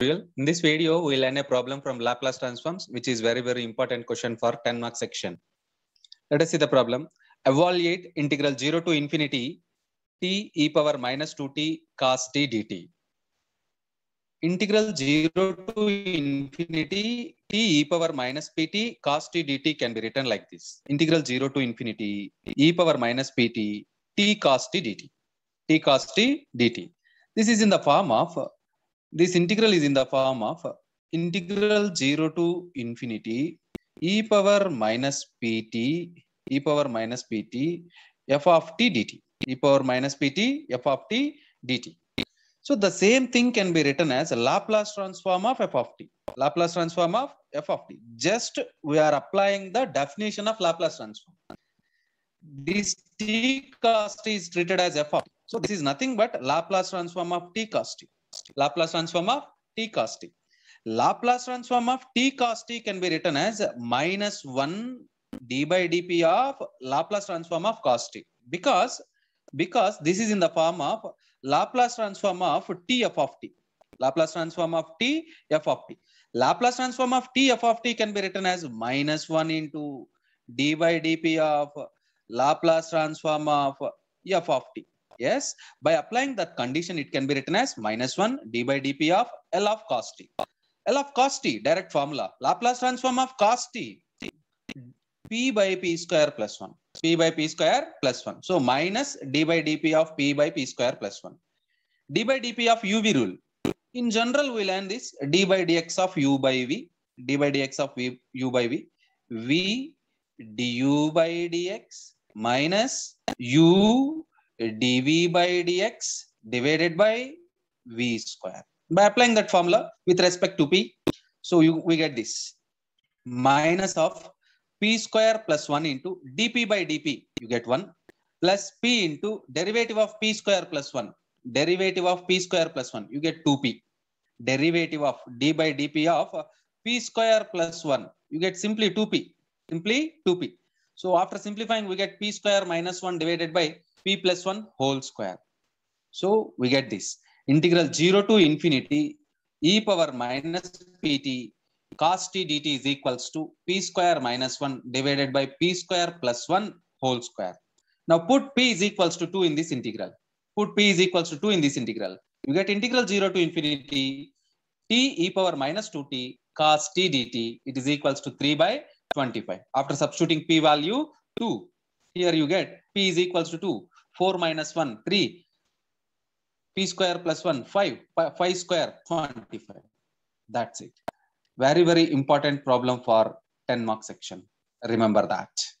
In this video, we'll learn a problem from Laplace transforms, which is very, very important question for 10 mark section. Let us see the problem. Evaluate integral 0 to infinity t e power minus 2t cos t dt. Integral 0 to infinity t e power minus pt cos t dt can be written like this. Integral 0 to infinity e power minus pt t cos t dt. t cos t dt. This is in the form of this integral is in the form of integral 0 to infinity e power minus pt e power minus pt f of t dt e power minus pt f of t dt so the same thing can be written as laplace transform of f of t laplace transform of f of t just we are applying the definition of laplace transform this t cost is treated as f of t. so this is nothing but laplace transform of t cost t Laplace transform of t cos t. Laplace transform of t cos t can be written as minus 1 d by dp of Laplace transform of cos t. Because, because this is in the form of Laplace transform of t f of t. Laplace transform of t f of t. Laplace transform of t f of t can be written as minus 1 into d by dp of Laplace transform of f of t. Yes, by applying that condition, it can be written as minus 1 d by dp of L of cos t. L of cos t, direct formula. Laplace transform of cos t, p by p square plus 1. p by p square plus 1. So, minus d by dp of p by p square plus 1. d by dp of uv rule. In general, we learn this d by dx of u by v, d by dx of v, u by v, v du by dx minus u dv by dx divided by v square. By applying that formula with respect to p, so you, we get this minus of p square plus 1 into dp by dp, you get 1, plus p into derivative of p square plus 1, derivative of p square plus 1, you get 2p. Derivative of d by dp of p square plus 1, you get simply 2p, simply 2p. So after simplifying, we get p square minus 1 divided by p plus 1 whole square. So we get this integral 0 to infinity e power minus pt cos t dt is equals to p square minus 1 divided by p square plus 1 whole square. Now put p is equals to 2 in this integral. Put p is equals to 2 in this integral. You get integral 0 to infinity t e power minus 2t cos t dt. It is equals to 3 by 25. After substituting p value 2, here you get p is equals to 2. 4 minus 1, 3. P square plus 1, 5. 5 square, 25. That's it. Very, very important problem for 10 mark section. Remember that.